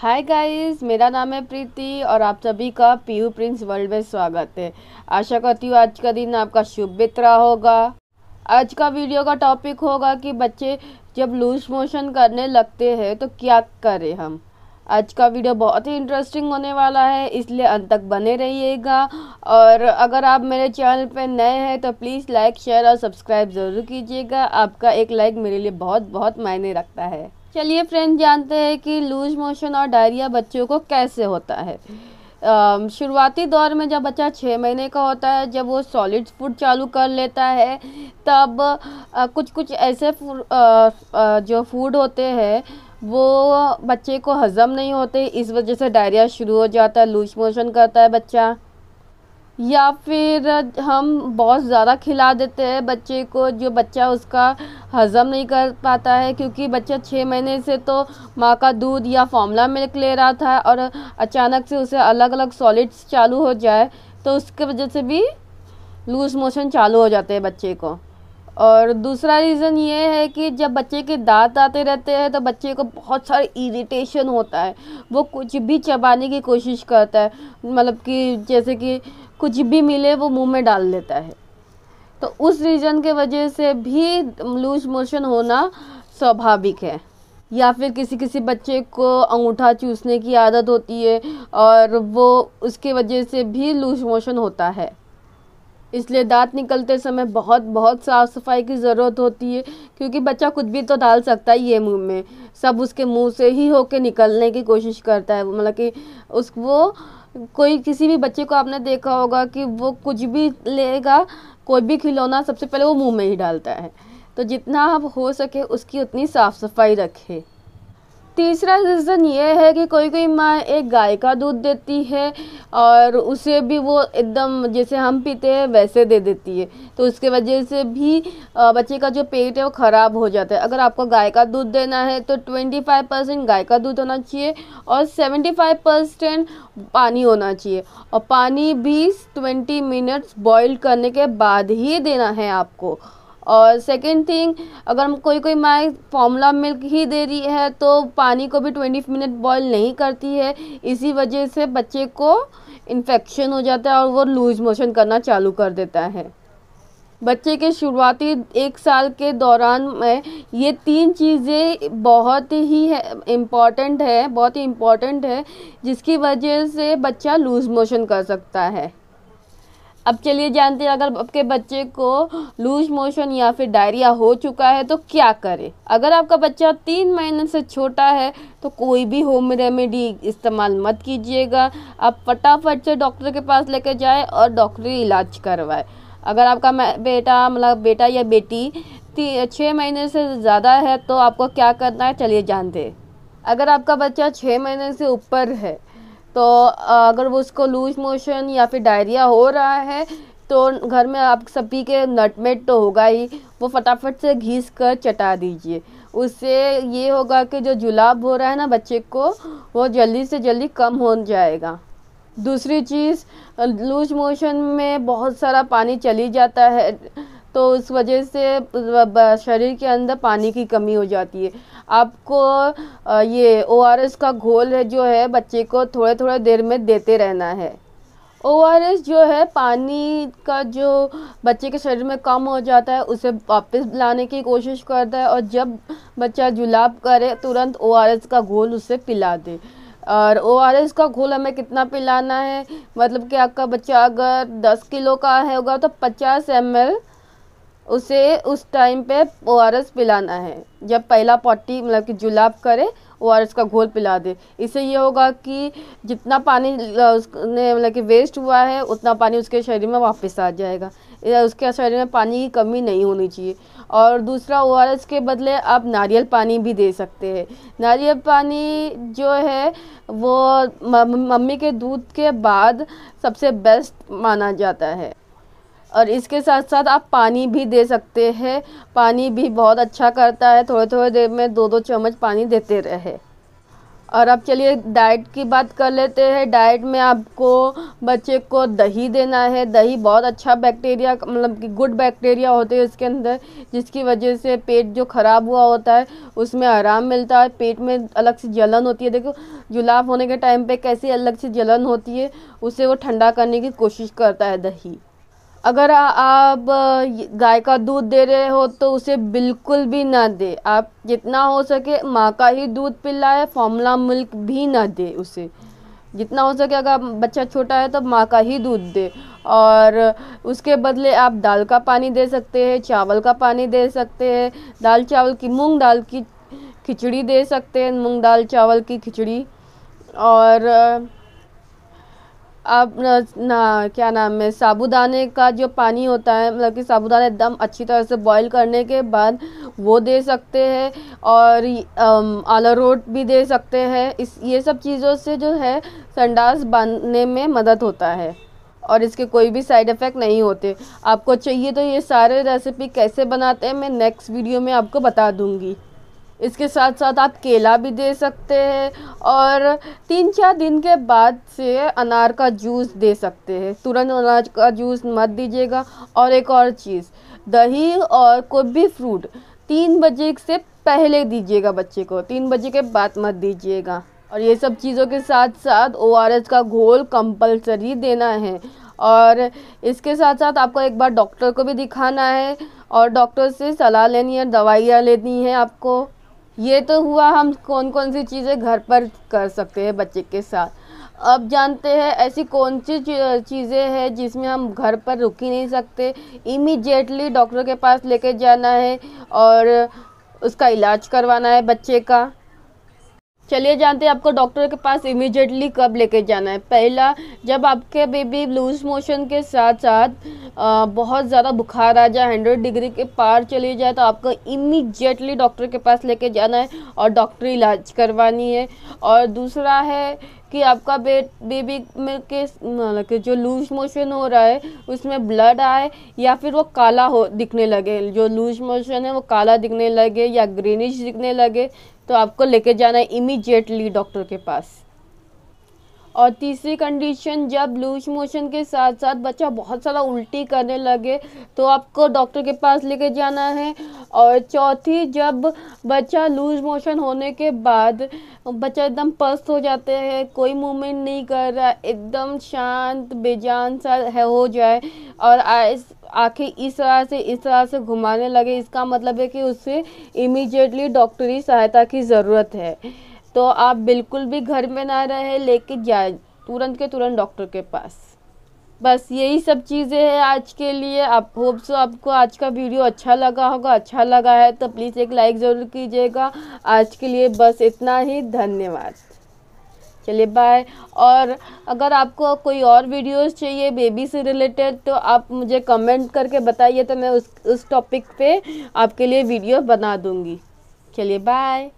hi guys मेरा नाम है प्रीति और आप सभी का पीयू प्रिंस वर्ल्ड में स्वागत है आशा करती हूँ आज का दिन आपका शुभ बीत रहा होगा आज का वीडियो का टॉपिक होगा कि बच्चे जब लूज मोशन करने लगते हैं तो क्या करें हम आज का वीडियो बहुत ही इंटरेस्टिंग होने वाला है इसलिए अंत तक बने रहिएगा और अगर आप मेरे चैनल पर नए हैं तो प्लीज़ लाइक शेयर और सब्सक्राइब ज़रूर कीजिएगा आपका एक लाइक मेरे लिए बहुत बहुत मायने रखता है चलिए फ्रेंड जानते हैं कि लूज मोशन और डायरिया बच्चों को कैसे होता है शुरुआती दौर में जब बच्चा छः महीने का होता है जब वो सॉलिड फूड चालू कर लेता है तब आ, कुछ कुछ ऐसे फूड जो फूड होते हैं वो बच्चे को हज़म नहीं होते इस वजह से डायरिया शुरू हो जाता है लूज मोशन करता है बच्चा या फिर हम बहुत ज़्यादा खिला देते हैं बच्चे को जो बच्चा उसका हज़म नहीं कर पाता है क्योंकि बच्चा छः महीने से तो माँ का दूध या फार्मूला मिल्क ले रहा था और अचानक से उसे अलग अलग सॉलिड्स चालू हो जाए तो उसके वजह से भी लूज़ मोशन चालू हो जाते हैं बच्चे को और दूसरा रीज़न ये है कि जब बच्चे के दांत आते रहते हैं तो बच्चे को बहुत सारे इरिटेशन होता है वो कुछ भी चबाने की कोशिश करता है मतलब कि जैसे कि कुछ भी मिले वो मुंह में डाल लेता है तो उस रीजन के वजह से भी लूज मोशन होना स्वाभाविक है या फिर किसी किसी बच्चे को अंगूठा चूसने की आदत होती है और वो उसके वजह से भी लूज मोशन होता है इसलिए दांत निकलते समय बहुत बहुत साफ़ सफाई की ज़रूरत होती है क्योंकि बच्चा कुछ भी तो डाल सकता है ये मुंह में सब उसके मुंह से ही होके निकलने की कोशिश करता है मतलब कि उस वो कोई किसी भी बच्चे को आपने देखा होगा कि वो कुछ भी लेगा कोई भी खिलौना सबसे पहले वो मुंह में ही डालता है तो जितना आप हो सके उसकी उतनी साफ़ सफाई रखें तीसरा रीज़न ये है कि कोई कोई माँ एक गाय का दूध देती है और उसे भी वो एकदम जैसे हम पीते हैं वैसे दे देती है तो उसके वजह से भी बच्चे का जो पेट है वो ख़राब हो जाता है अगर आपको गाय का दूध देना है तो ट्वेंटी फाइव परसेंट गाय का दूध होना चाहिए और सेवेंटी फाइव परसेंट पानी होना चाहिए और पानी भी ट्वेंटी मिनट्स बॉयल करने के बाद ही देना है आपको और सेकेंड थिंग अगर हम कोई कोई माँ फॉर्मूला मिल्क ही दे रही है तो पानी को भी ट्वेंटी मिनट बॉयल नहीं करती है इसी वजह से बच्चे को इन्फेक्शन हो जाता है और वो लूज मोशन करना चालू कर देता है बच्चे के शुरुआती एक साल के दौरान में ये तीन चीज़ें बहुत ही इम्पॉर्टेंट है बहुत ही इम्पॉर्टेंट है जिसकी वजह से बच्चा लूज मोशन कर सकता है अब चलिए जानते हैं अगर आपके बच्चे को लूज मोशन या फिर डायरिया हो चुका है तो क्या करें अगर आपका बच्चा तीन महीने से छोटा है तो कोई भी होम रेमेडी इस्तेमाल मत कीजिएगा आप फटाफट से डॉक्टर के पास लेकर जाए और डॉक्टरी इलाज करवाए अगर आपका बेटा मतलब बेटा या बेटी छः महीने से ज़्यादा है तो आपको क्या करना है चलिए जानते हैं अगर आपका बच्चा छः महीने से ऊपर है तो अगर वो उसको लूज मोशन या फिर डायरिया हो रहा है तो घर में आप सभी के नटमेट तो होगा ही वो फटाफट से घीस कर चटा दीजिए उससे ये होगा कि जो जुलाब हो रहा है ना बच्चे को वो जल्दी से जल्दी कम हो जाएगा दूसरी चीज़ लूज मोशन में बहुत सारा पानी चली जाता है तो उस वजह से शरीर के अंदर पानी की कमी हो जाती है आपको ये ओ आर एस का घोल है जो है बच्चे को थोड़े थोड़े देर में देते रहना है ओ आर एस जो है पानी का जो बच्चे के शरीर में कम हो जाता है उसे वापस लाने की कोशिश करता है और जब बच्चा जुलाब करे तुरंत ओ आर एस का घोल उसे पिला दे और ओ आर एस का घोल हमें कितना पिलाना है मतलब कि आपका बच्चा अगर दस किलो का है होगा तो पचास एम एल उसे उस टाइम पे ओ आर एस पिलाना है जब पहला पट्टी मतलब कि जुलाब करे ओ आर एस का घोल पिला दे इससे ये होगा कि जितना पानी उसने मतलब कि वेस्ट हुआ है उतना पानी उसके शरीर में वापस आ जाएगा उसके शरीर में पानी की कमी नहीं होनी चाहिए और दूसरा ओ आर एस के बदले आप नारियल पानी भी दे सकते हैं नारियल पानी जो है वो मम्मी के दूध के बाद सबसे बेस्ट माना जाता है और इसके साथ साथ आप पानी भी दे सकते हैं पानी भी बहुत अच्छा करता है थोड़े थोड़े देर में दो दो चम्मच पानी देते रहे और अब चलिए डाइट की बात कर लेते हैं डाइट में आपको बच्चे को दही देना है दही बहुत अच्छा बैक्टीरिया मतलब कि गुड बैक्टीरिया होते हैं इसके अंदर जिसकी वजह से पेट जो ख़राब हुआ होता है उसमें आराम मिलता है पेट में अलग से जलन होती है देखो जुलाब होने के टाइम पे कैसी अलग सी जलन होती है उसे वो ठंडा करने की कोशिश करता है दही अगर आप गाय का दूध दे रहे हो तो उसे बिल्कुल भी ना दे आप जितना हो सके माँ का ही दूध पिलाए फॉर्मूला मिल्क भी ना दे उसे जितना हो सके अगर बच्चा छोटा है तो माँ का ही दूध दे और उसके बदले आप दाल का पानी दे सकते हैं चावल का पानी दे सकते हैं दाल चावल की मूंग दाल की खिचड़ी दे सकते हैं मूंग दाल चावल की खिचड़ी और आप ना क्या नाम है साबुदाने का जो पानी होता है मतलब कि साबुदाना एकदम अच्छी तरह से बॉईल करने के बाद वो दे सकते हैं और आला रोट भी दे सकते हैं इस ये सब चीज़ों से जो है संडास बांधने में मदद होता है और इसके कोई भी साइड इफ़ेक्ट नहीं होते आपको चाहिए तो ये सारे रेसिपी कैसे बनाते हैं मैं नेक्स्ट वीडियो में आपको बता दूँगी इसके साथ साथ आप केला भी दे सकते हैं और तीन चार दिन के बाद से अनार का जूस दे सकते हैं तुरंत अनार का जूस मत दीजिएगा और एक और चीज़ दही और कोई भी फ्रूट तीन बजे से पहले दीजिएगा बच्चे को तीन बजे के बाद मत दीजिएगा और ये सब चीज़ों के साथ साथ ओ का घोल कंपलसरी देना है और इसके साथ साथ आपको एक बार डॉक्टर को भी दिखाना है और डॉक्टर से सलाह लेनी है दवाइयाँ लेनी है आपको ये तो हुआ हम कौन कौन सी चीज़ें घर पर कर सकते हैं बच्चे के साथ अब जानते हैं ऐसी कौन सी चीज़ें हैं जिसमें हम घर पर रुक ही नहीं सकते इमीडिएटली डॉक्टर के पास लेके जाना है और उसका इलाज करवाना है बच्चे का चलिए जानते हैं आपको डॉक्टर के पास इमीडिएटली कब लेके जाना है पहला जब आपके बेबी लूज मोशन के साथ साथ आ, बहुत ज़्यादा बुखार आ जाए हंड्रेड डिग्री के पार चले जाए तो आपको इमीडिएटली डॉक्टर के पास लेके जाना है और डॉक्टर इलाज करवानी है और दूसरा है कि आपका बे बेबी में के जो लूज मोशन हो रहा है उसमें ब्लड आए या फिर वो काला हो दिखने लगे जो लूज मोशन है वो काला दिखने लगे या ग्रीनिश दिखने लगे तो आपको लेके जाना है इमीजिएटली डॉक्टर के पास और तीसरी कंडीशन जब लूज मोशन के साथ साथ बच्चा बहुत सारा उल्टी करने लगे तो आपको डॉक्टर के पास लेके जाना है और चौथी जब बच्चा लूज मोशन होने के बाद बच्चा एकदम पस्त हो जाते हैं कोई मूवमेंट नहीं कर रहा एकदम शांत बेजान सा है हो जाए और आइस आंखें इस तरह से इस तरह से घुमाने लगे इसका मतलब है कि उससे इमीडिएटली डॉक्टरी सहायता की ज़रूरत है तो आप बिल्कुल भी घर में ना रहे लेके जाए तुरंत के तुरंत डॉक्टर के पास बस यही सब चीज़ें हैं आज के लिए आप होप सो आपको आज का वीडियो अच्छा लगा होगा अच्छा लगा है तो प्लीज़ एक लाइक ज़रूर कीजिएगा आज के लिए बस इतना ही धन्यवाद चलिए बाय और अगर आपको कोई और वीडियोस चाहिए बेबी से रिलेटेड तो आप मुझे कमेंट करके बताइए तो मैं उस उस टॉपिक पे आपके लिए वीडियो बना दूँगी चलिए बाय